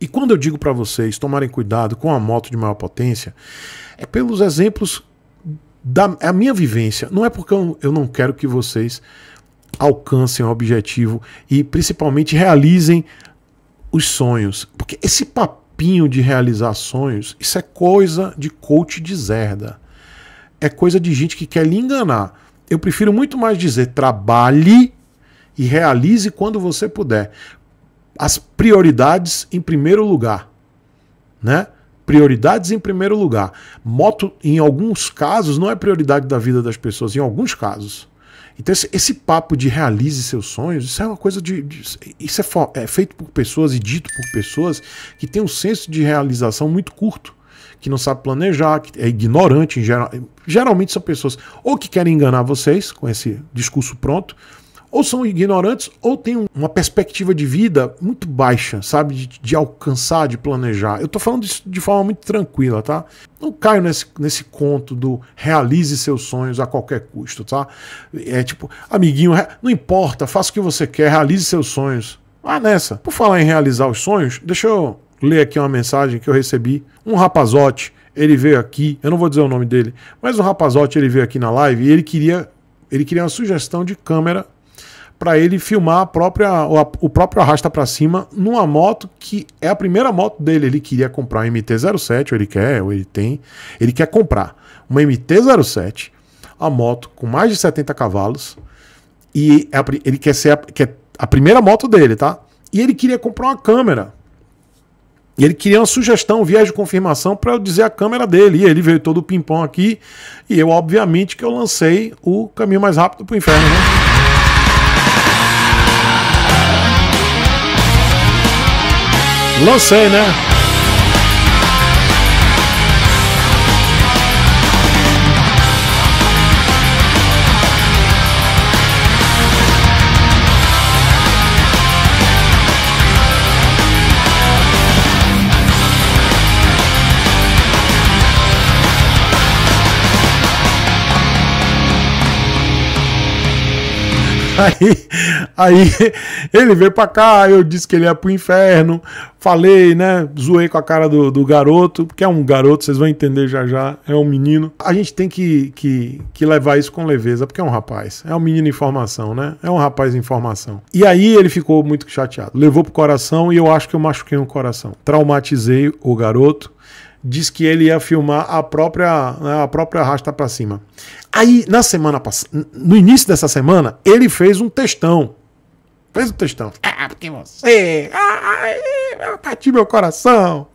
E quando eu digo para vocês tomarem cuidado com a moto de maior potência, é pelos exemplos da a minha vivência. Não é porque eu, eu não quero que vocês alcancem o objetivo e principalmente realizem os sonhos. Porque esse papinho de realizar sonhos, isso é coisa de coach de zerda. É coisa de gente que quer lhe enganar. Eu prefiro muito mais dizer trabalhe e realize quando você puder as prioridades em primeiro lugar, né? Prioridades em primeiro lugar. Moto, em alguns casos, não é prioridade da vida das pessoas, em alguns casos. Então, esse, esse papo de realize seus sonhos, isso é uma coisa de. de isso é, é feito por pessoas e dito por pessoas que têm um senso de realização muito curto que não sabe planejar, que é ignorante. em Geral, geralmente são pessoas ou que querem enganar vocês com esse discurso pronto, ou são ignorantes ou têm uma perspectiva de vida muito baixa, sabe? De, de alcançar, de planejar. Eu tô falando isso de forma muito tranquila, tá? Não caio nesse, nesse conto do realize seus sonhos a qualquer custo, tá? É tipo, amiguinho, não importa, faça o que você quer, realize seus sonhos. Ah, nessa. Por falar em realizar os sonhos, deixa eu ler aqui uma mensagem que eu recebi. Um rapazote, ele veio aqui, eu não vou dizer o nome dele, mas um rapazote ele veio aqui na live e ele queria, ele queria uma sugestão de câmera para ele filmar a própria, o próprio arrasta para cima numa moto que é a primeira moto dele. Ele queria comprar uma MT-07, ou ele quer, ou ele tem. Ele quer comprar uma MT-07, a moto com mais de 70 cavalos, e é ele quer ser a, quer a primeira moto dele, tá? E ele queria comprar uma câmera. E ele queria uma sugestão, um viés de confirmação para eu dizer a câmera dele. E ele veio todo o pimpão aqui. E eu, obviamente, que eu lancei o caminho mais rápido para o inferno, né? Lancei, né? Aí, aí ele veio pra cá, eu disse que ele ia pro inferno, falei, né? Zoei com a cara do, do garoto, que é um garoto, vocês vão entender já já, é um menino. A gente tem que, que, que levar isso com leveza, porque é um rapaz, é um menino em formação, né? É um rapaz em formação. E aí ele ficou muito chateado, levou pro coração e eu acho que eu machuquei o coração. Traumatizei o garoto, disse que ele ia filmar a própria, né, a própria rasta para cima. Aí, na semana passada, no início dessa semana, ele fez um textão. Fez um textão. Ah, porque você. Ah, partiu meu coração.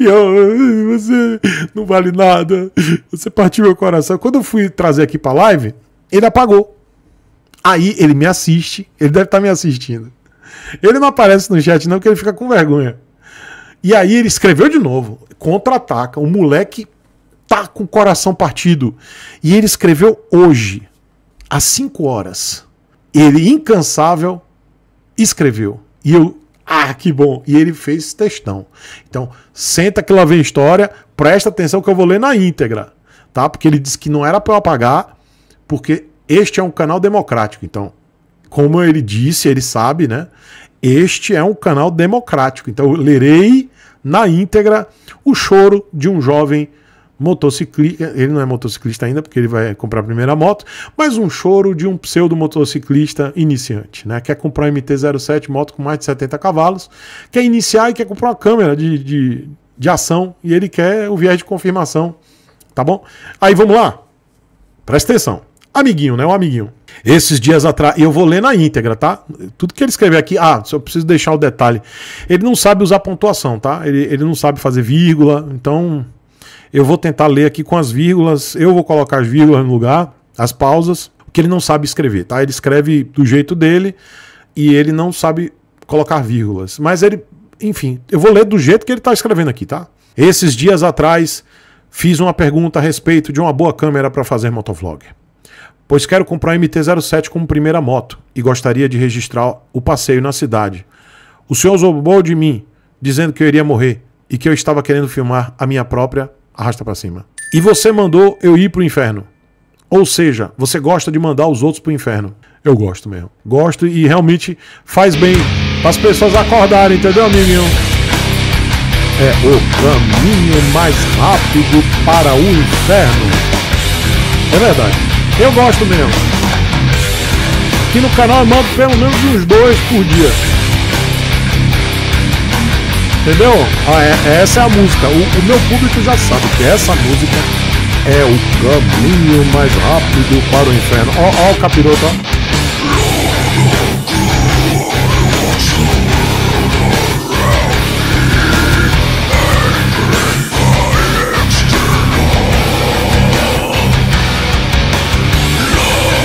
E eu. Você não vale nada. Você partiu meu coração. Quando eu fui trazer aqui pra live, ele apagou. Aí ele me assiste. Ele deve estar tá me assistindo. Ele não aparece no chat, não, porque ele fica com vergonha. E aí ele escreveu de novo, contra-ataca. O moleque tá com o coração partido. E ele escreveu hoje, às 5 horas. Ele, incansável, escreveu. E eu, ah, que bom. E ele fez textão. Então, senta que lá vem história, presta atenção que eu vou ler na íntegra, tá? Porque ele disse que não era para eu apagar, porque este é um canal democrático. Então, como ele disse, ele sabe, né? Este é um canal democrático, então eu lerei na íntegra o choro de um jovem motociclista. Ele não é motociclista ainda, porque ele vai comprar a primeira moto, mas um choro de um pseudo-motociclista iniciante, né? Quer comprar um MT-07, moto com mais de 70 cavalos, quer iniciar e quer comprar uma câmera de, de, de ação e ele quer o viés de confirmação, tá bom? Aí vamos lá, presta atenção. Amiguinho, né? O amiguinho. Esses dias atrás, e eu vou ler na íntegra, tá? Tudo que ele escrever aqui, ah, só preciso deixar o detalhe. Ele não sabe usar pontuação, tá? Ele, ele não sabe fazer vírgula, então eu vou tentar ler aqui com as vírgulas, eu vou colocar as vírgulas no lugar, as pausas, porque ele não sabe escrever, tá? Ele escreve do jeito dele e ele não sabe colocar vírgulas. Mas ele, enfim, eu vou ler do jeito que ele tá escrevendo aqui, tá? Esses dias atrás, fiz uma pergunta a respeito de uma boa câmera para fazer motovlog pois quero comprar um MT-07 como primeira moto e gostaria de registrar o passeio na cidade. O senhor zombou de mim, dizendo que eu iria morrer e que eu estava querendo filmar a minha própria arrasta para cima. E você mandou eu ir pro inferno. Ou seja, você gosta de mandar os outros pro inferno. Eu gosto mesmo. Gosto e realmente faz bem as pessoas acordarem, entendeu, amiguinho? É o caminho mais rápido para o inferno. É verdade. Eu gosto mesmo. Aqui no canal eu mando pelo menos uns dois por dia. Entendeu? Ah, é, é, essa é a música. O, o meu público já sabe que essa música é o caminho mais rápido para o inferno. Ó, ó o capiroto, ó.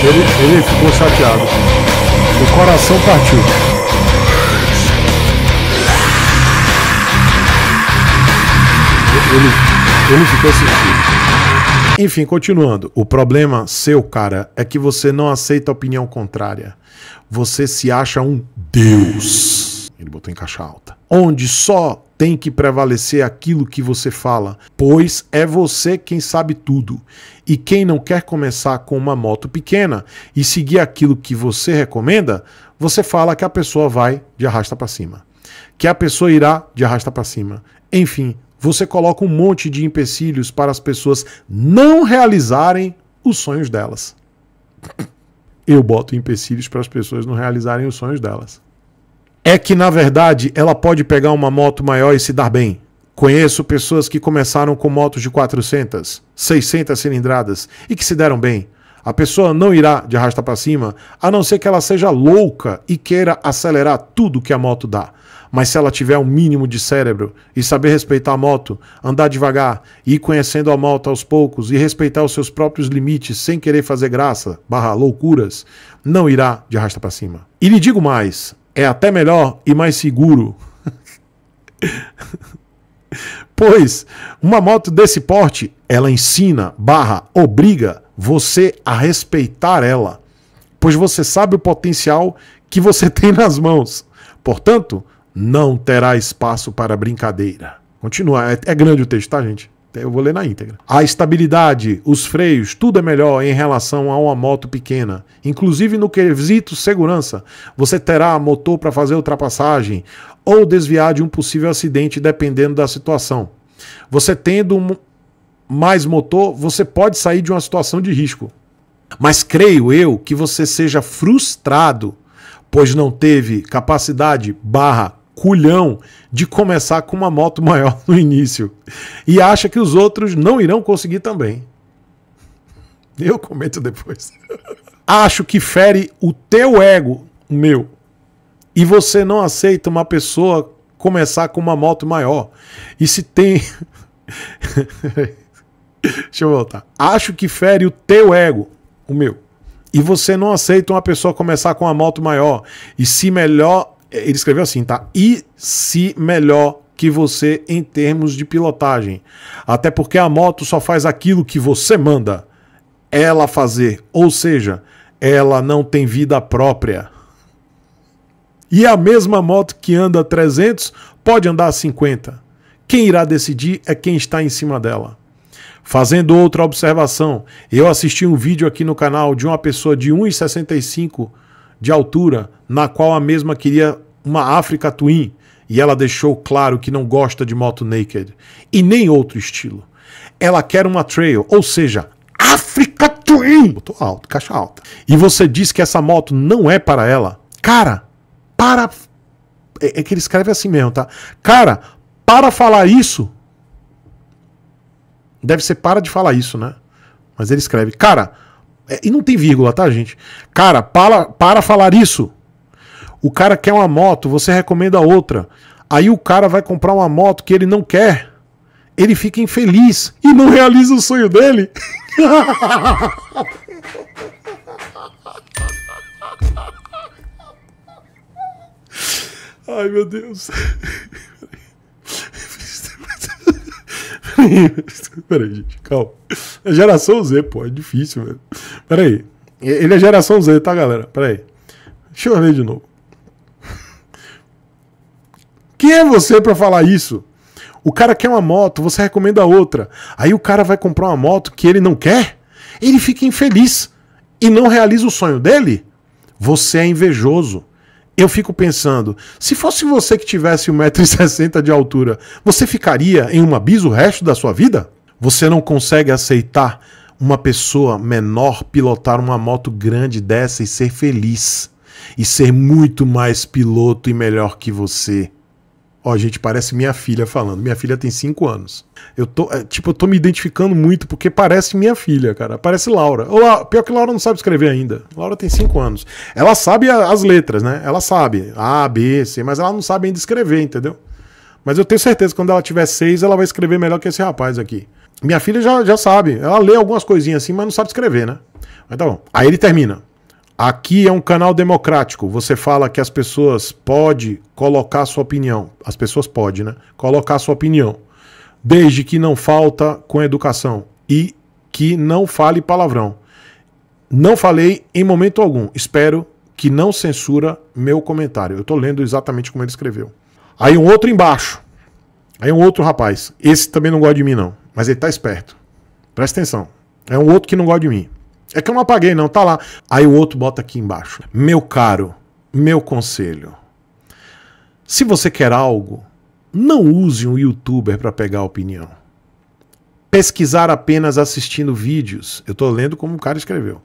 Ele, ele ficou chateado. O coração partiu. Ele, ele ficou sentido. Enfim, continuando. O problema seu, cara, é que você não aceita opinião contrária. Você se acha um Deus. Ele botou em caixa alta. Onde só tem que prevalecer aquilo que você fala, pois é você quem sabe tudo. E quem não quer começar com uma moto pequena e seguir aquilo que você recomenda, você fala que a pessoa vai de arrasta para cima, que a pessoa irá de arrasta para cima. Enfim, você coloca um monte de empecilhos para as pessoas não realizarem os sonhos delas. Eu boto empecilhos para as pessoas não realizarem os sonhos delas é que, na verdade, ela pode pegar uma moto maior e se dar bem. Conheço pessoas que começaram com motos de 400, 600 cilindradas e que se deram bem. A pessoa não irá de arrasta para cima, a não ser que ela seja louca e queira acelerar tudo que a moto dá. Mas se ela tiver um mínimo de cérebro e saber respeitar a moto, andar devagar, ir conhecendo a moto aos poucos e respeitar os seus próprios limites sem querer fazer graça, barra loucuras, não irá de arrasta para cima. E lhe digo mais, é até melhor e mais seguro. pois uma moto desse porte, ela ensina, barra, obriga você a respeitar ela, pois você sabe o potencial que você tem nas mãos. Portanto, não terá espaço para brincadeira. Continua, é, é grande o texto, tá, gente? Eu vou ler na íntegra. A estabilidade, os freios, tudo é melhor em relação a uma moto pequena. Inclusive no quesito segurança. Você terá motor para fazer ultrapassagem ou desviar de um possível acidente, dependendo da situação. Você tendo um, mais motor, você pode sair de uma situação de risco. Mas creio eu que você seja frustrado, pois não teve capacidade barra culhão de começar com uma moto maior no início e acha que os outros não irão conseguir também. Eu comento depois. Acho que fere o teu ego, o meu. E você não aceita uma pessoa começar com uma moto maior. E se tem. Deixa eu voltar. Acho que fere o teu ego, o meu. E você não aceita uma pessoa começar com uma moto maior. E se melhor ele escreveu assim, tá? E se melhor que você em termos de pilotagem. Até porque a moto só faz aquilo que você manda ela fazer. Ou seja, ela não tem vida própria. E a mesma moto que anda 300 pode andar 50. Quem irá decidir é quem está em cima dela. Fazendo outra observação, eu assisti um vídeo aqui no canal de uma pessoa de 1,65 de altura, na qual a mesma queria uma África Twin e ela deixou claro que não gosta de moto naked e nem outro estilo. Ela quer uma trail, ou seja, África Twin. Botou alto, caixa alta. E você diz que essa moto não é para ela? Cara, para é, é, que ele escreve assim mesmo, tá? Cara, para falar isso. Deve ser para de falar isso, né? Mas ele escreve, cara, é, e não tem vírgula, tá, gente? Cara, para, para falar isso. O cara quer uma moto, você recomenda outra. Aí o cara vai comprar uma moto que ele não quer. Ele fica infeliz e não realiza o sonho dele. Ai, meu Deus. Peraí, gente, calma. É geração Z, pô, é difícil, velho. Peraí. Ele é geração Z, tá, galera? Peraí. Deixa eu ler de novo. Quem é você para falar isso? O cara quer uma moto, você recomenda outra. Aí o cara vai comprar uma moto que ele não quer, ele fica infeliz e não realiza o sonho dele. Você é invejoso. Eu fico pensando, se fosse você que tivesse 1,60m de altura, você ficaria em uma bis o resto da sua vida? Você não consegue aceitar uma pessoa menor pilotar uma moto grande dessa e ser feliz. E ser muito mais piloto e melhor que você. Ó, gente, parece minha filha falando. Minha filha tem 5 anos. Eu tô, é, tipo, eu tô me identificando muito porque parece minha filha, cara. Parece Laura. Ou, pior que Laura não sabe escrever ainda. Laura tem 5 anos. Ela sabe a, as letras, né? Ela sabe A, B, C, mas ela não sabe ainda escrever, entendeu? Mas eu tenho certeza que quando ela tiver 6, ela vai escrever melhor que esse rapaz aqui. Minha filha já, já sabe. Ela lê algumas coisinhas assim, mas não sabe escrever, né? Mas tá bom. Aí ele termina. Aqui é um canal democrático. Você fala que as pessoas podem colocar sua opinião. As pessoas podem, né? Colocar sua opinião. Desde que não falta com educação. E que não fale palavrão. Não falei em momento algum. Espero que não censura meu comentário. Eu estou lendo exatamente como ele escreveu. Aí um outro embaixo. Aí um outro rapaz. Esse também não gosta de mim, não. Mas ele está esperto. Presta atenção. É um outro que não gosta de mim. É que eu não apaguei, não, tá lá. Aí o outro bota aqui embaixo. Meu caro, meu conselho. Se você quer algo, não use um youtuber para pegar opinião. Pesquisar apenas assistindo vídeos. Eu tô lendo como o cara escreveu.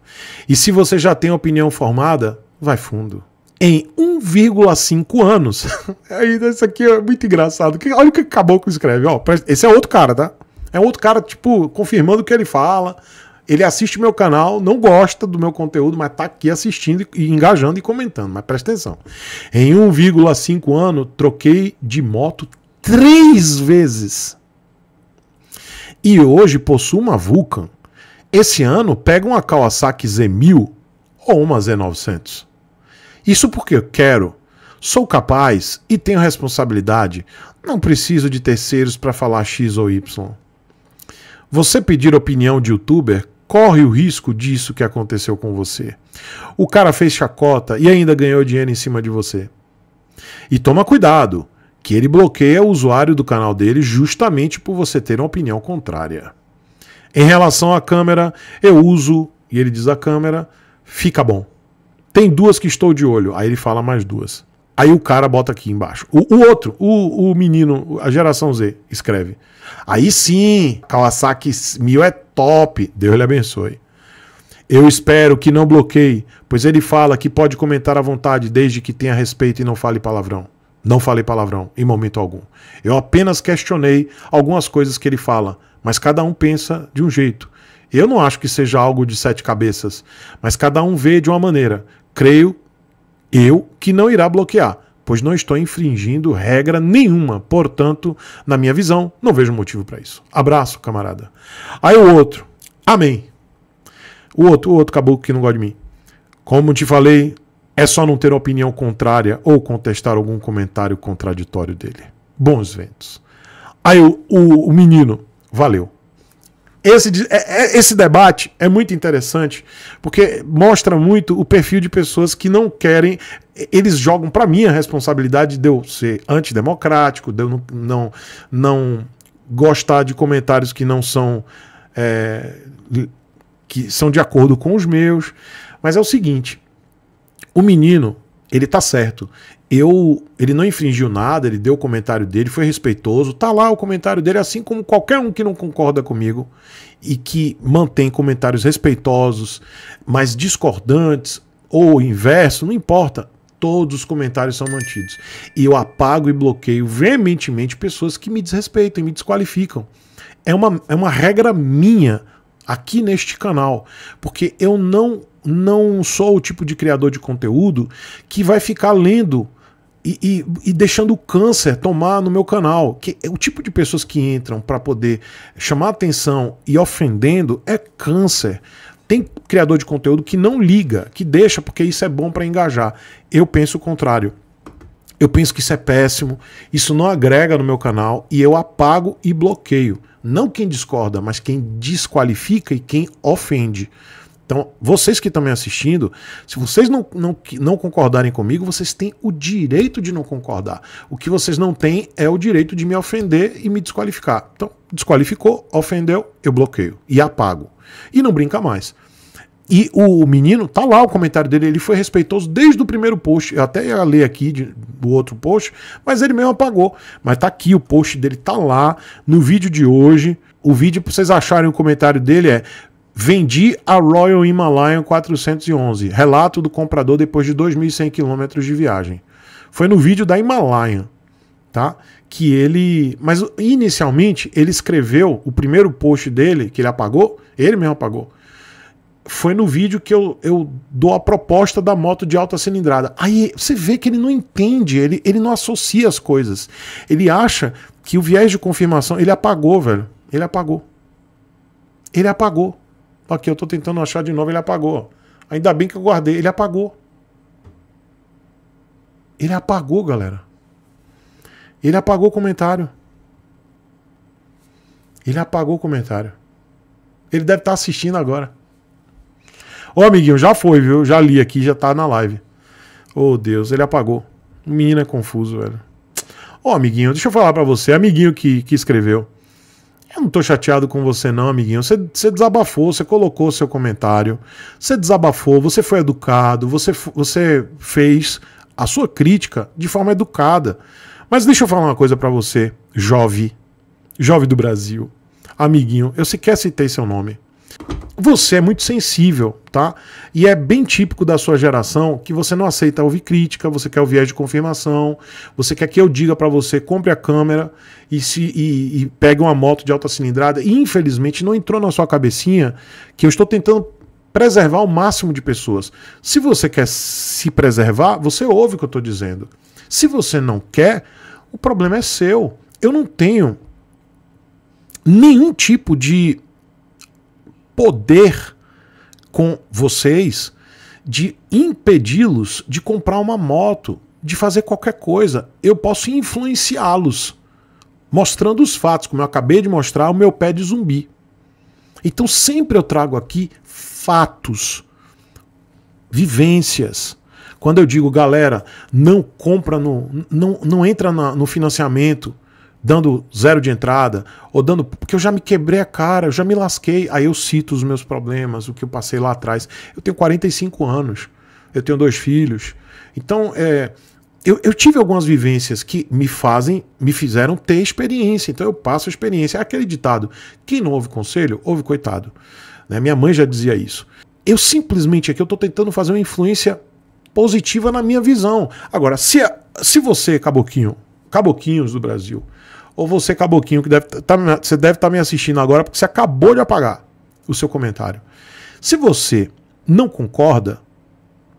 E se você já tem opinião formada, vai fundo. Em 1,5 anos. Aí isso aqui é muito engraçado. Olha o que acabou que escreve, Esse é outro cara, tá? É outro cara, tipo, confirmando o que ele fala, ele assiste meu canal, não gosta do meu conteúdo, mas está aqui assistindo e engajando e comentando. Mas presta atenção. Em 1,5 ano, troquei de moto três vezes. E hoje possuo uma Vulcan. Esse ano, pego uma Kawasaki Z1000 ou uma Z900. Isso porque eu quero, sou capaz e tenho responsabilidade. Não preciso de terceiros para falar X ou Y. Você pedir opinião de youtuber corre o risco disso que aconteceu com você. O cara fez chacota e ainda ganhou dinheiro em cima de você. E toma cuidado, que ele bloqueia o usuário do canal dele justamente por você ter uma opinião contrária. Em relação à câmera, eu uso, e ele diz a câmera, fica bom. Tem duas que estou de olho, aí ele fala mais duas. Aí o cara bota aqui embaixo. O, o outro, o, o menino, a geração Z, escreve. Aí sim, Kawasaki 1000 é top. Deus lhe abençoe. Eu espero que não bloqueie, pois ele fala que pode comentar à vontade desde que tenha respeito e não fale palavrão. Não falei palavrão em momento algum. Eu apenas questionei algumas coisas que ele fala, mas cada um pensa de um jeito. Eu não acho que seja algo de sete cabeças, mas cada um vê de uma maneira. Creio eu que não irá bloquear, pois não estou infringindo regra nenhuma. Portanto, na minha visão, não vejo motivo para isso. Abraço, camarada. Aí o outro, amém. O outro, o outro caboclo que não gosta de mim. Como te falei, é só não ter opinião contrária ou contestar algum comentário contraditório dele. Bons ventos. Aí o, o, o menino, valeu esse, é, é, esse debate é muito interessante porque mostra muito o perfil de pessoas que não querem. Eles jogam para mim a responsabilidade de eu ser antidemocrático, de eu não, não, não gostar de comentários que não são. É, que são de acordo com os meus. Mas é o seguinte: o menino, ele tá certo eu, ele não infringiu nada, ele deu o comentário dele, foi respeitoso. Tá lá o comentário dele, assim como qualquer um que não concorda comigo e que mantém comentários respeitosos, mas discordantes ou inverso, não importa. Todos os comentários são mantidos. E eu apago e bloqueio veementemente pessoas que me desrespeitam e me desqualificam. É uma, é uma regra minha aqui neste canal, porque eu não não sou o tipo de criador de conteúdo que vai ficar lendo e, e, e, deixando o câncer tomar no meu canal. Que é o tipo de pessoas que entram para poder chamar atenção e ofendendo é câncer. Tem criador de conteúdo que não liga, que deixa porque isso é bom para engajar. Eu penso o contrário. Eu penso que isso é péssimo, isso não agrega no meu canal e eu apago e bloqueio. Não quem discorda, mas quem desqualifica e quem ofende. Então, vocês que estão me assistindo, se vocês não, não, não concordarem comigo, vocês têm o direito de não concordar. O que vocês não têm é o direito de me ofender e me desqualificar. Então, desqualificou, ofendeu, eu bloqueio e apago. E não brinca mais. E o menino, tá lá o comentário dele, ele foi respeitoso desde o primeiro post. Eu até ia ler aqui de, do outro post, mas ele mesmo apagou. Mas tá aqui, o post dele tá lá no vídeo de hoje. O vídeo, pra vocês acharem o comentário dele, é Vendi a Royal Himalayan 411. Relato do comprador depois de 2.100 km de viagem. Foi no vídeo da Himalayan, tá? Que ele, mas inicialmente ele escreveu o primeiro post dele que ele apagou, ele mesmo apagou. Foi no vídeo que eu, eu dou a proposta da moto de alta cilindrada. Aí você vê que ele não entende, ele, ele não associa as coisas. Ele acha que o viés de confirmação, ele apagou, velho. Ele apagou. Ele apagou. Aqui eu estou tentando achar de novo, ele apagou. Ainda bem que eu guardei, ele apagou. Ele apagou, galera. Ele apagou o comentário. Ele apagou o comentário. Ele deve estar tá assistindo agora. Ô, amiguinho, já foi, viu? Já li aqui, já tá na live. Ô, oh, Deus, ele apagou. O menino é confuso, velho. Ô, amiguinho, deixa eu falar para você. Amiguinho que, que escreveu. Eu não tô chateado com você, não, amiguinho. Você, você desabafou, você colocou seu comentário, você desabafou, você foi educado, você, você fez a sua crítica de forma educada. Mas deixa eu falar uma coisa para você, jovem, jovem do Brasil, amiguinho. Eu sequer citei seu nome você é muito sensível, tá? E é bem típico da sua geração que você não aceita ouvir crítica, você quer o viés de confirmação, você quer que eu diga para você, compre a câmera e se e, e pegue uma moto de alta cilindrada. E infelizmente não entrou na sua cabecinha que eu estou tentando preservar o máximo de pessoas. Se você quer se preservar, você ouve o que eu estou dizendo. Se você não quer, o problema é seu. Eu não tenho nenhum tipo de poder com vocês de impedi-los de comprar uma moto, de fazer qualquer coisa. Eu posso influenciá-los, mostrando os fatos, como eu acabei de mostrar, o meu pé de zumbi. Então sempre eu trago aqui fatos, vivências. Quando eu digo, galera, não compra no. não, não entra na, no financiamento, dando zero de entrada, ou dando. Porque eu já me quebrei a cara, eu já me lasquei. Aí eu cito os meus problemas, o que eu passei lá atrás. Eu tenho 45 anos, eu tenho dois filhos. Então, é, eu, eu tive algumas vivências que me fazem, me fizeram ter experiência. Então eu passo a experiência. É aquele ditado: quem não ouve conselho, ouve coitado. Né? Minha mãe já dizia isso. Eu simplesmente aqui eu estou tentando fazer uma influência positiva na minha visão. Agora, se, se você, Caboquinho, caboquinhos do Brasil. Ou você, caboquinho, que deve, tá, tá você deve estar tá me assistindo agora porque você acabou de apagar o seu comentário. Se você não concorda,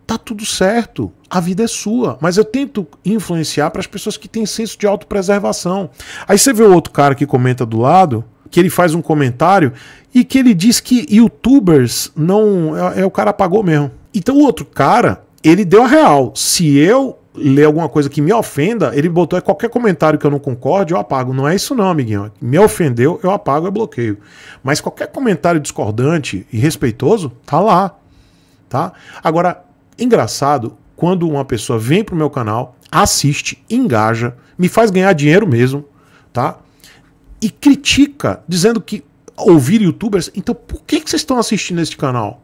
tá tudo certo, a vida é sua. Mas eu tento influenciar para as pessoas que têm senso de autopreservação. Aí você vê o outro cara que comenta do lado, que ele faz um comentário e que ele diz que youtubers não. É, é o cara apagou mesmo. Então o outro cara, ele deu a real. Se eu ler alguma coisa que me ofenda, ele botou é qualquer comentário que eu não concorde, eu apago. Não é isso não, amiguinho. Me ofendeu, eu apago, eu bloqueio. Mas qualquer comentário discordante e respeitoso, tá lá. Tá? Agora, engraçado, quando uma pessoa vem pro meu canal, assiste, engaja, me faz ganhar dinheiro mesmo, tá? E critica, dizendo que ouvir youtubers, então por que, que vocês estão assistindo este canal?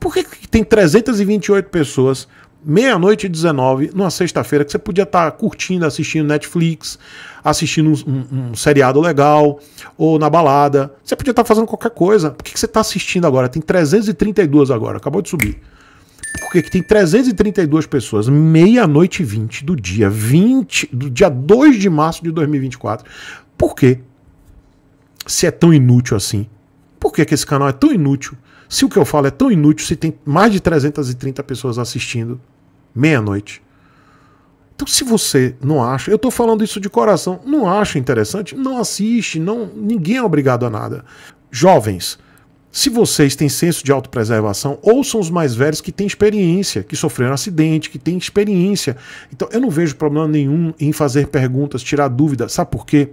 Por que, que tem 328 pessoas meia-noite e 19, numa sexta-feira, que você podia estar tá curtindo, assistindo Netflix, assistindo um, um, um, seriado legal, ou na balada. Você podia estar tá fazendo qualquer coisa. Por que, que você está assistindo agora? Tem 332 agora, acabou de subir. Por que, que tem 332 pessoas, meia-noite e 20 do dia 20, do dia 2 de março de 2024? Por que Se é tão inútil assim. Por que, que esse canal é tão inútil? Se o que eu falo é tão inútil, se tem mais de 330 pessoas assistindo, meia-noite. Então, se você não acha, eu estou falando isso de coração, não acha interessante, não assiste, não, ninguém é obrigado a nada. Jovens, se vocês têm senso de autopreservação, ou são os mais velhos que têm experiência, que sofreram acidente, que têm experiência. Então, eu não vejo problema nenhum em fazer perguntas, tirar dúvidas. Sabe por quê?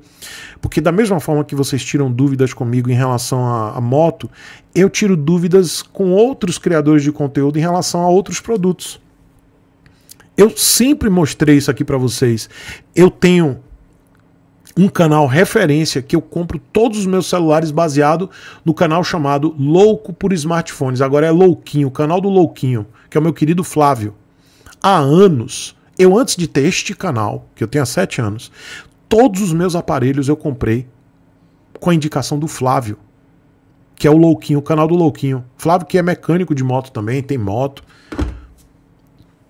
Porque, da mesma forma que vocês tiram dúvidas comigo em relação à, à moto, eu tiro dúvidas com outros criadores de conteúdo em relação a outros produtos. Eu sempre mostrei isso aqui para vocês. Eu tenho um canal referência que eu compro todos os meus celulares baseado no canal chamado Louco por Smartphones. Agora é Louquinho, o canal do Louquinho, que é o meu querido Flávio. Há anos, eu antes de ter este canal, que eu tenho há sete anos, todos os meus aparelhos eu comprei com a indicação do Flávio, que é o Louquinho, o canal do Louquinho. Flávio que é mecânico de moto também, tem moto,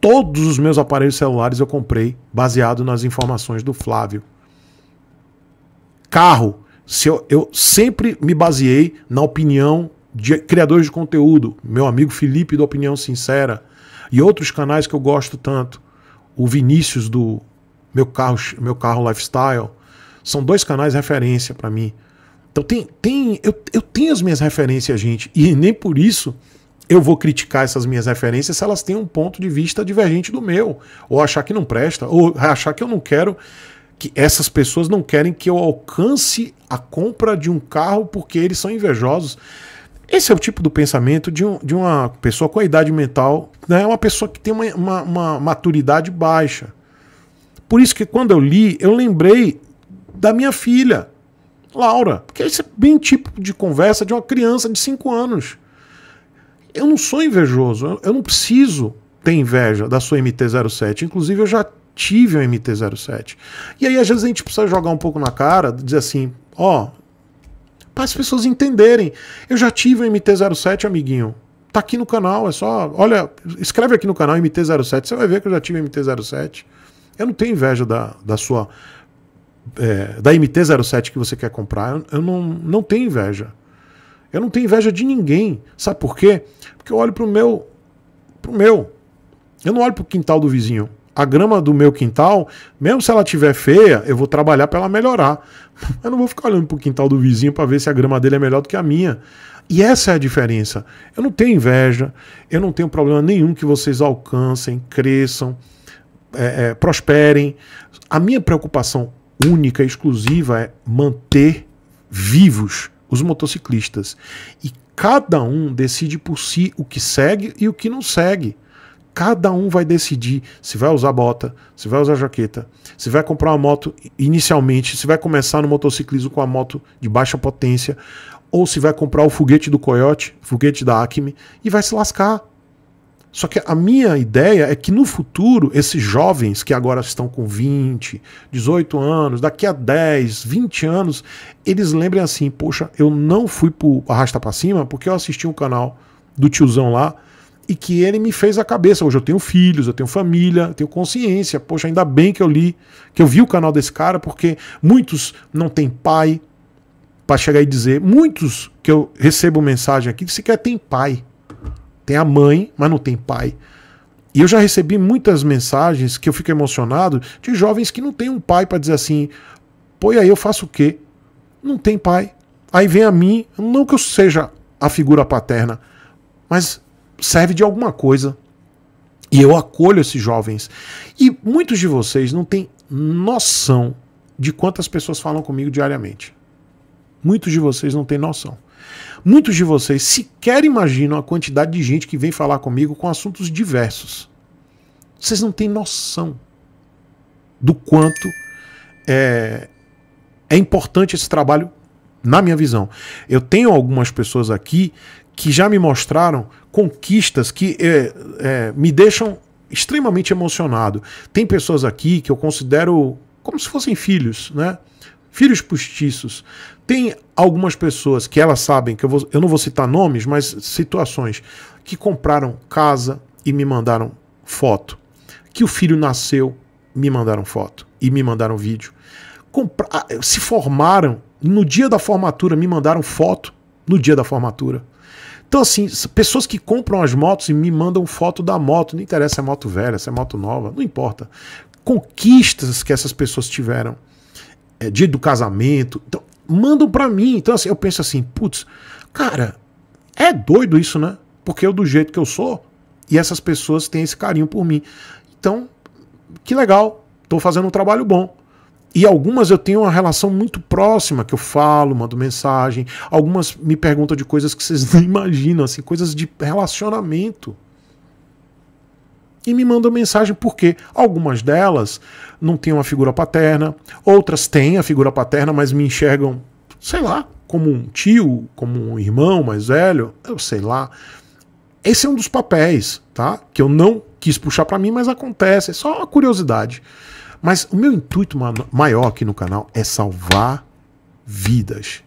todos os meus aparelhos celulares eu comprei baseado nas informações do Flávio. Carro, se eu, eu sempre me baseei na opinião de criadores de conteúdo, meu amigo Felipe do Opinião Sincera e outros canais que eu gosto tanto, o Vinícius do meu carro, meu carro lifestyle, são dois canais referência para mim. Então tem, tem eu, eu tenho as minhas referências, gente, e nem por isso eu vou criticar essas minhas referências se elas têm um ponto de vista divergente do meu, ou achar que não presta, ou achar que eu não quero que essas pessoas não querem que eu alcance a compra de um carro porque eles são invejosos. Esse é o tipo do pensamento de, um, de uma pessoa com a idade mental, né? É uma pessoa que tem uma, uma, uma maturidade baixa. Por isso que quando eu li, eu lembrei da minha filha, Laura, porque é esse é bem tipo de conversa de uma criança de 5 anos eu não sou invejoso, eu não preciso ter inveja da sua MT-07. Inclusive, eu já tive uma MT-07. E aí, às vezes, a gente precisa jogar um pouco na cara, dizer assim, ó, oh, para as pessoas entenderem. Eu já tive uma MT-07, amiguinho. Tá aqui no canal, é só. Olha, escreve aqui no canal MT-07, você vai ver que eu já tive MT-07. Eu não tenho inveja da, da sua. É, da MT-07 que você quer comprar. Eu, eu não, não tenho inveja. Eu não tenho inveja de ninguém. Sabe por quê? Porque eu olho pro meu. pro meu. Eu não olho pro quintal do vizinho. A grama do meu quintal, mesmo se ela tiver feia, eu vou trabalhar para ela melhorar. Eu não vou ficar olhando pro quintal do vizinho para ver se a grama dele é melhor do que a minha. E essa é a diferença. Eu não tenho inveja, eu não tenho problema nenhum que vocês alcancem, cresçam, é, é, prosperem. A minha preocupação única, exclusiva, é manter vivos os motociclistas. E cada um decide por si o que segue e o que não segue. Cada um vai decidir se vai usar bota, se vai usar jaqueta, se vai comprar uma moto inicialmente, se vai começar no motociclismo com a moto de baixa potência, ou se vai comprar o foguete do Coyote, foguete da Acme, e vai se lascar. Só que a minha ideia é que no futuro, esses jovens que agora estão com 20, 18 anos, daqui a 10, 20 anos, eles lembrem assim: poxa, eu não fui pro Arrasta para Cima porque eu assisti um canal do tiozão lá e que ele me fez a cabeça. Hoje eu tenho filhos, eu tenho família, eu tenho consciência. Poxa, ainda bem que eu li, que eu vi o canal desse cara, porque muitos não têm pai para chegar e dizer. Muitos que eu recebo mensagem aqui sequer têm pai. Tem a mãe, mas não tem pai. E eu já recebi muitas mensagens que eu fico emocionado de jovens que não têm um pai para dizer assim: pô, e aí eu faço o quê? Não tem pai. Aí vem a mim, não que eu seja a figura paterna, mas serve de alguma coisa. E eu acolho esses jovens. E muitos de vocês não têm noção de quantas pessoas falam comigo diariamente. Muitos de vocês não têm noção. Muitos de vocês sequer imaginam a quantidade de gente que vem falar comigo com assuntos diversos. Vocês não têm noção do quanto é, é importante esse trabalho, na minha visão. Eu tenho algumas pessoas aqui que já me mostraram conquistas que é, é, me deixam extremamente emocionado. Tem pessoas aqui que eu considero como se fossem filhos, né? filhos postiços. Tem algumas pessoas que elas sabem, que eu, vou, eu não vou citar nomes, mas situações, que compraram casa e me mandaram foto. Que o filho nasceu, me mandaram foto e me mandaram vídeo. Compra ah, se formaram, no dia da formatura me mandaram foto, no dia da formatura. Então, assim, pessoas que compram as motos e me mandam foto da moto, não interessa se é moto velha, se é moto nova, não importa. Conquistas que essas pessoas tiveram é, dia do casamento. Então, mandam para mim. Então, assim, eu penso assim, putz, cara, é doido isso, né? Porque eu, do jeito que eu sou, e essas pessoas têm esse carinho por mim. Então, que legal, tô fazendo um trabalho bom. E algumas eu tenho uma relação muito próxima, que eu falo, mando mensagem. Algumas me perguntam de coisas que vocês não imaginam, assim, coisas de relacionamento e me mandam mensagem porque algumas delas não têm uma figura paterna, outras têm a figura paterna, mas me enxergam, sei lá, como um tio, como um irmão mais velho, eu sei lá. Esse é um dos papéis, tá? Que eu não quis puxar para mim, mas acontece, é só uma curiosidade. Mas o meu intuito maior aqui no canal é salvar vidas.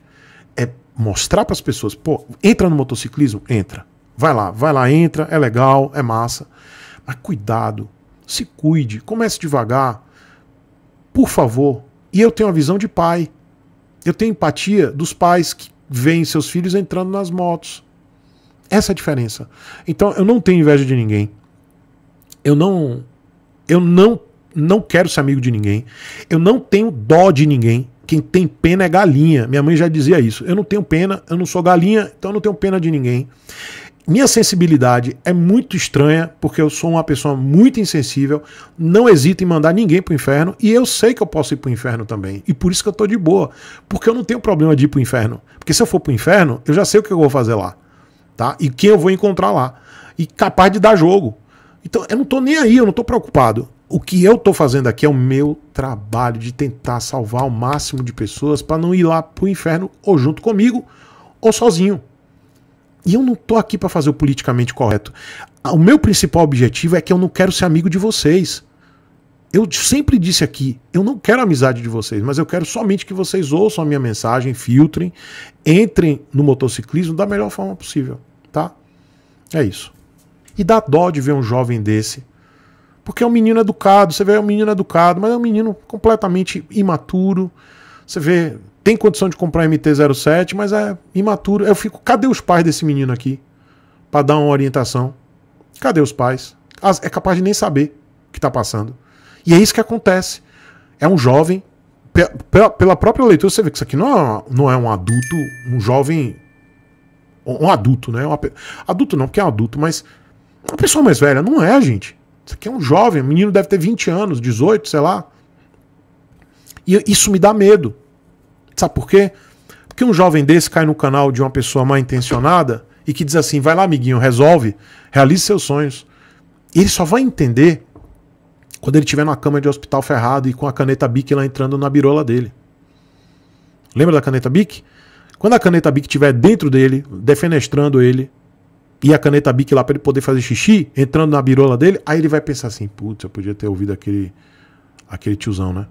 É mostrar para as pessoas, pô, entra no motociclismo, entra. Vai lá, vai lá, entra, é legal, é massa a cuidado. Se cuide, comece devagar. Por favor. E eu tenho a visão de pai. Eu tenho empatia dos pais que veem seus filhos entrando nas motos. Essa é a diferença. Então eu não tenho inveja de ninguém. Eu não eu não não quero ser amigo de ninguém. Eu não tenho dó de ninguém. Quem tem pena é galinha. Minha mãe já dizia isso. Eu não tenho pena, eu não sou galinha, então eu não tenho pena de ninguém. Minha sensibilidade é muito estranha, porque eu sou uma pessoa muito insensível, não hesito em mandar ninguém para o inferno, e eu sei que eu posso ir para o inferno também. E por isso que eu estou de boa, porque eu não tenho problema de ir para o inferno. Porque se eu for para o inferno, eu já sei o que eu vou fazer lá, tá? E quem eu vou encontrar lá. E capaz de dar jogo. Então eu não estou nem aí, eu não estou preocupado. O que eu estou fazendo aqui é o meu trabalho de tentar salvar o máximo de pessoas para não ir lá para o inferno ou junto comigo ou sozinho. E eu não tô aqui para fazer o politicamente correto. Ah, o meu principal objetivo é que eu não quero ser amigo de vocês. Eu sempre disse aqui, eu não quero amizade de vocês, mas eu quero somente que vocês ouçam a minha mensagem, filtrem, entrem no motociclismo da melhor forma possível, tá? É isso. E dá dó de ver um jovem desse. Porque é um menino educado, você vê, é um menino educado, mas é um menino completamente imaturo. Você vê tem condição de comprar um MT-07, mas é imaturo. Eu fico, cadê os pais desse menino aqui? Para dar uma orientação. Cadê os pais? É capaz de nem saber o que está passando. E é isso que acontece. É um jovem, pela, própria leitura, você vê que isso aqui não é, não é um adulto, um jovem. Um adulto, né? Uma, adulto não, porque é um adulto, mas uma pessoa mais velha. Não é, gente. Isso aqui é um jovem, o menino deve ter 20 anos, 18, sei lá. E isso me dá medo. Sabe por quê? Porque um jovem desse cai no canal de uma pessoa mal intencionada e que diz assim: vai lá, amiguinho, resolve, realize seus sonhos. E ele só vai entender quando ele estiver na cama de hospital ferrado e com a caneta Bic lá entrando na birola dele. Lembra da caneta Bic? Quando a caneta Bic estiver dentro dele, defenestrando ele, e a caneta Bic lá para ele poder fazer xixi, entrando na birola dele, aí ele vai pensar assim: putz, eu podia ter ouvido aquele, aquele tiozão, né?